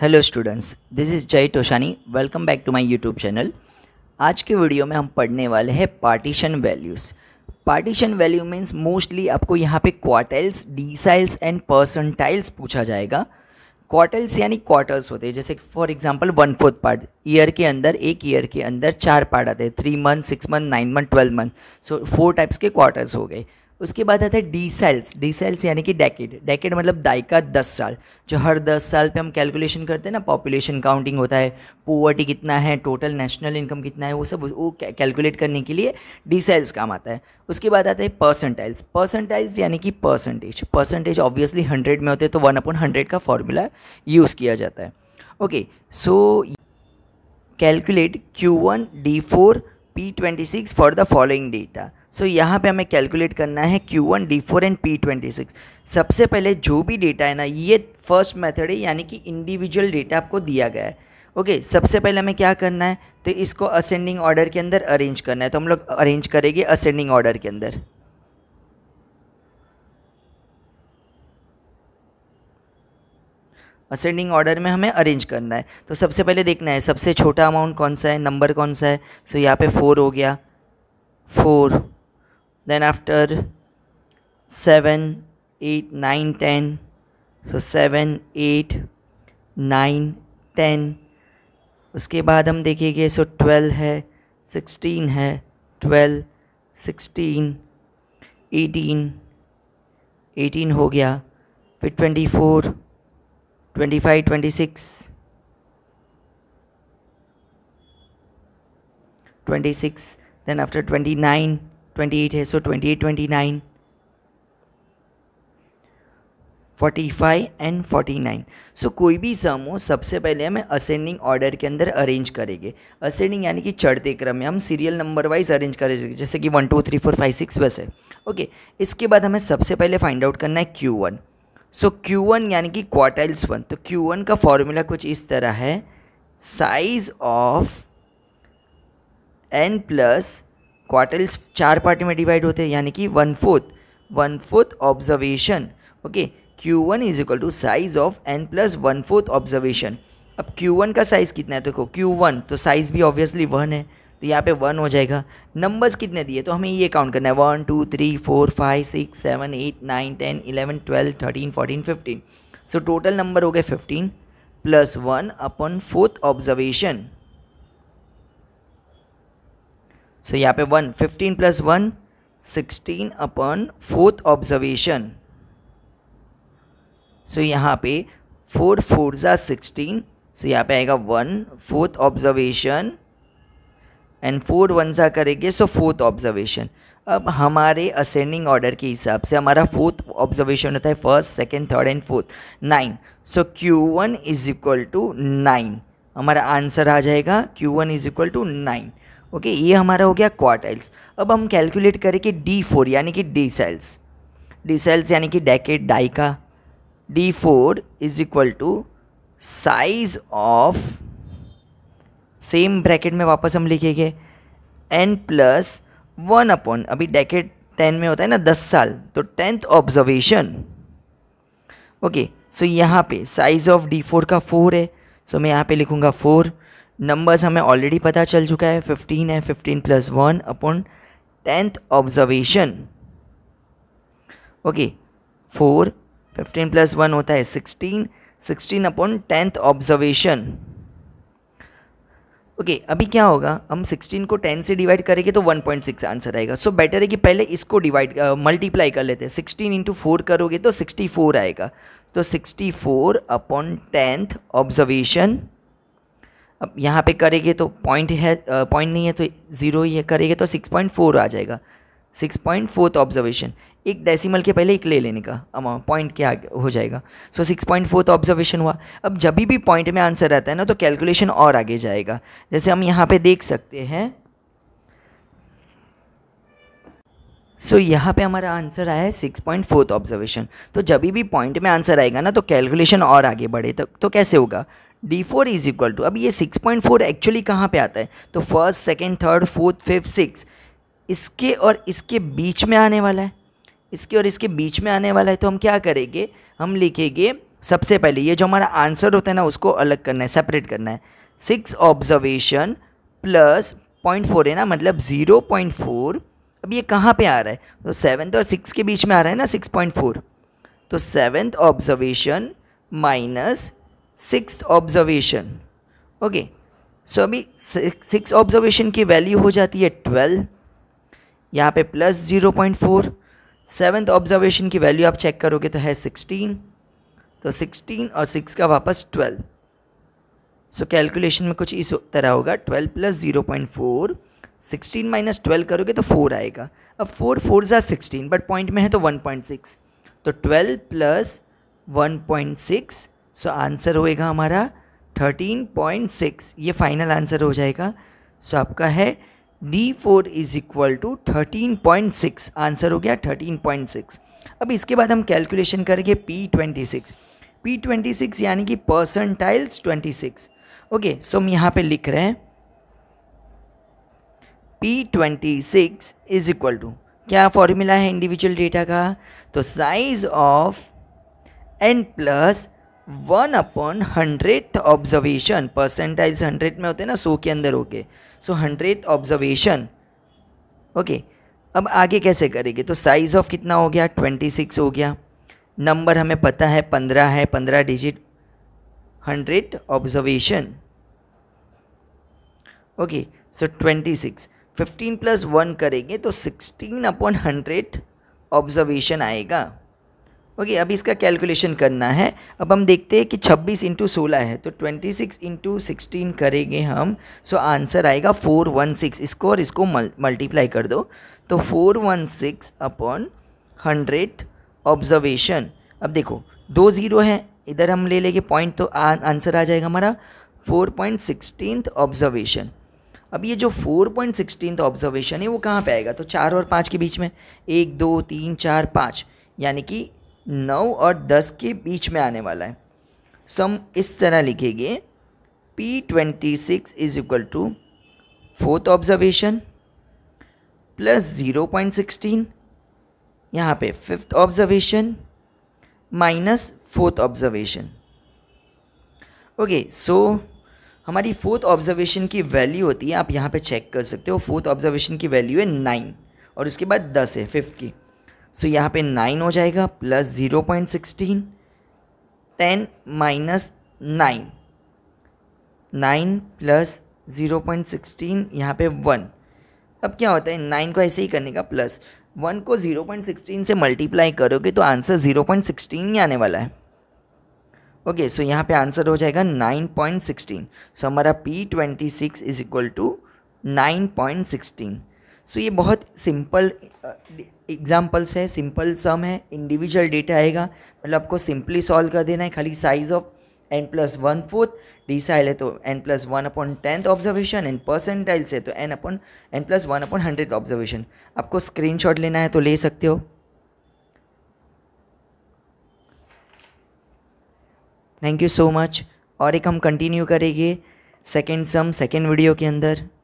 hello students this is Jay Toshani welcome back to my YouTube channel आज के video में हम पढ़ने वाले हैं partition values partition value means mostly आपको यहाँ पे क्वार्टल्स डीसाइल्स एंड परसेंटाइल्स पूछा जाएगा क्वार्टल्स यानी क्वार्टर्स होते हैं जैसे for example one fourth part year के अंदर एक ईयर के अंदर चार पार्ट आते हैं three month six month nine month twelve month so four types के क्वार्टर्स हो गए उसके बाद आता है डी सेल्स डी सेल्स यानी कि डेकेड डेकेड मतलब दायका दस साल जो हर दस साल पे हम कैलकुलेशन करते हैं ना पॉपुलेशन काउंटिंग होता है पोवर्टी कितना है टोटल नेशनल इनकम कितना है वो सब वो कैलकुलेट करने के लिए डी सेल्स काम आता है उसके बाद आता है परसेंटाइल्स परसेंटाइल्स यानी कि परसेंटेज परसेंटेज ऑब्वियसली हंड्रेड में होते हैं तो वन अपॉन हंड्रेड का फॉर्मूला यूज़ किया जाता है okay so calculate Q one D four P twenty six for the following data so so, यहाँ पे हमें कैलकुलेट करना है Q1 one D four and P twenty six सबसे पहले जो भी डेटा है ना ये फर्स्ट मेथड है यानी कि इंडिविजुअल डेटा आपको दिया गया है ओके okay, सबसे पहले हमें क्या करना है तो इसको असेंडिंग ऑर्डर के अंदर अरेंज करना है तो हम लोग अरेंज करेंगे असेंडिंग ऑर्डर के अंदर असेंडिंग ऑर्डर में हमें अरेंज करना है तो सबसे पहले देखना है सबसे छोटा अमाउंट कौन सा है नंबर कौन सा है सो so, यहाँ पे फोर हो गया फोर then after 7 8 9 10 so 7 8 9 10 उसके बाद हम देखेंगे सो so 12 है 16 है 12 16 18 18 हो गया फिर 24 25 26 26 then after 29 ट्वेंटी एट है so twenty eight twenty nine forty five and forty nine so कोई भी सम हो सबसे पहले हमें असेंडिंग ऑर्डर के अंदर अरेंज करेंगे असेंडिंग यानी कि चढ़ते क्रम में हम सीरियल नंबर वाइज अरेंज करेंगे जैसे कि one two three four five six वैसे ओके इसके बाद हमें सबसे पहले फाइंड आउट करना है Q one so Q one यानी कि क्वार्टाइल्स वन तो क्यू वन का फॉर्मूला कुछ इस तरह है size of N plus quartiles चार पार्ट में डिवाइड होते हैं यानी कि one fourth one fourth observation okay Q one is equal to size of N plus one fourth observation अब क्यू वन का साइज़ कितना है देखो क्यू वन तो साइज़ भी ऑब्वियसली वन है तो यहाँ पे वन हो जाएगा नंबर्स कितने दिए तो हमें ये काउंट करना है one two three four five six seven eight nine ten eleven twelve thirteen fourteen fifteen so total number हो गए fifteen plus one upon fourth observation so यहाँ पे one fifteen plus one sixteen upon fourth observation so यहाँ पे four four ज़ा sixteen so यहाँ पे आएगा one fourth observation and four one ज़ा करेंगे सो फोर्थ ऑब्जर्वेशन अब हमारे असेंडिंग ऑर्डर के हिसाब से हमारा फोर्थ ऑब्जर्वेशन होता है first second third and fourth nine so Q one is equal to nine हमारा आंसर आ जाएगा Q one is equal to nine okay ये हमारा हो गया क्वार्टाइल्स अब हम कैलकुलेट करें कि डी फोर यानी कि डी सेल्स डी सेल्स यानी कि डेकेट डाइका D four is equal to size of same bracket में वापस हम लिखेंगे एन प्लस वन अपॉन अभी डेकेट टेन में होता है ना दस साल तो टेंथ ऑब्जर्वेशन ओके सो यहाँ पे साइज ऑफ डी फोर का फोर है सो so मैं यहाँ पे लिखूँगा फोर नंबर्स हमें ऑलरेडी पता चल चुका है फिफ्टीन है fifteen plus one upon tenth observation okay four fifteen plus one होता है sixteen sixteen upon tenth observation okay okay, अभी क्या होगा हम 16 को 10 से डिवाइड करेंगे तो 1.6 आंसर आएगा सो so, बेटर है कि पहले इसको डिवाइड मल्टीप्लाई कर लेते हैं 16 इंटू फोर करोगे तो 64 आएगा तो 64 अपॉन टेंथ ऑब्जर्वेशन अब यहाँ पे करेंगे तो पॉइंट है पॉइंट नहीं है तो ज़ीरो ही है करेंगे तो सिक्स पॉइंट फोर आ जाएगा सिक्स पॉइंट फोर्थ ऑब्जर्वेशन एक डेसिमल के पहले एक ले लेने का अमाउंट पॉइंट आगे हो जाएगा so six point fourth observation हुआ अब जब भी पॉइंट में आंसर आता है ना तो कैलकुलेशन और आगे जाएगा जैसे हम यहाँ पे देख सकते हैं सो so, यहाँ पे हमारा आंसर आया है सिक्स पॉइंट फोर्थ ऑब्जर्वेशन तो जब भी पॉइंट में आंसर आएगा ना तो कैलकुलेशन और आगे बढ़े तो, तो कैसे होगा D four is equal to अब ये सिक्स पॉइंट फोर एक्चुअली कहाँ पे आता है तो first second third fourth fifth six इसके और इसके बीच में आने वाला है इसके और इसके बीच में आने वाला है तो हम क्या करेंगे हम लिखेंगे सबसे पहले ये जो हमारा आंसर होता है ना उसको अलग करना है सेपरेट करना है six observation plus point four है ना मतलब ज़ीरो पॉइंट फोर अब ये कहाँ पे आ रहा है तो सेवन्थ और सिक्स के बीच में आ रहा है ना सिक्स पॉइंट फोर तो seventh observation minus six observation okay so अभी सिक्स ऑब्जर्वेशन की वैल्यू हो जाती है ट्वेल्व यहाँ पे plus zero point four seventh observation की वैल्यू आप चेक करोगे तो है सिक्सटीन तो सिक्सटीन और सिक्स का वापस ट्वेल्व सो कैलकुलेशन में कुछ इस तरह होगा twelve plus zero point four sixteen minus twelve करोगे तो फोर आएगा अब फोर फोर ज़ा सिक्सटीन बट पॉइंट में है तो वन पॉइंट सिक्स तो twelve plus one point six so answer होएगा हमारा थर्टीन पॉइंट सिक्स ये फाइनल आंसर हो जाएगा सो आपका है D four is equal to thirteen point six answer हो गया थर्टीन पॉइंट सिक्स अब इसके बाद हम कैलकुलेशन करेंगे P twenty six P twenty six यानी कि tiles twenty six okay so हम यहाँ पे लिख रहे हैं P twenty six is equal to क्या फॉर्मूला है इंडिविजुअल डेटा का तो size of N plus one upon hundred observation percentiles hundred में होते हैं ना सो के अंदर होके सो हंड्रेड ऑब्जर्वेशन ओके अब आगे कैसे करेंगे तो साइज़ ऑफ कितना हो गया ट्वेंटी सिक्स हो गया नंबर हमें पता है पंद्रह है पंद्रह digit hundred observation okay so twenty six fifteen plus one करेंगे तो सिक्सटीन अपॉन हंड्रेड ऑब्जर्वेशन आएगा ओके अभी इसका कैलकुलेशन करना है अब हम देखते हैं कि 26 इंटू सोलह है तो 26 सिक्स इंटू सिक्सटीन करेंगे हम सो आंसर आएगा 416 इसको और इसको मल्टीप्लाई कर दो तो 416 one six upon hundred observation अब देखो दो ज़ीरो है इधर हम ले लेंगे पॉइंट तो आ, आंसर आ जाएगा हमारा फोर पॉइंट सिक्सटीनथ ऑब्जर्वेशन अब ये जो फोर पॉइंट सिक्सटीन ऑब्जर्वेशन है वो कहाँ पे आएगा तो चार और पाँच के बीच में एक दो तीन चार पाँच यानी कि नौ और दस के बीच में आने वाला है सो हम इस तरह लिखेंगे P twenty six is equal to fourth observation plus zero point sixteen यहाँ पे fifth observation minus fourth observation okay so हमारी फोर्थ ऑब्जर्वेशन की वैल्यू होती है आप यहाँ पे चेक कर सकते हो फोर्थ ऑब्जर्वेशन की वैल्यू है नाइन और उसके बाद दस है फिफ्थ की सो यहाँ पे नाइन हो जाएगा plus zero point sixteen ten minus nine nine plus zero point sixteen यहाँ पे वन अब क्या होता है नाइन को ऐसे ही करने का प्लस वन को ज़ीरो पॉइंट सिक्सटीन से मल्टीप्लाई करोगे तो आंसर ज़ीरो पॉइंट सिक्सटीन ही आने वाला है ओके सो यहाँ पे आंसर हो जाएगा नाइन पॉइंट सिक्सटीन सो हमारा P twenty six is equal to nine point sixteen so ये बहुत सिंपल एग्जाम्पल्स है सिंपल सम है इंडिविजुअल डेटा आएगा मतलब आपको सिंपली सॉल्व कर देना है खाली size of N plus one fourth decile है तो N plus one upon tenth observation and percentile है तो N upon N plus one upon hundred observation आपको शॉट लेना है तो ले सकते हो थैंक यू सो मच और एक हम कंटिन्यू करेंगे सेकेंड सम सेकेंड वीडियो के अंदर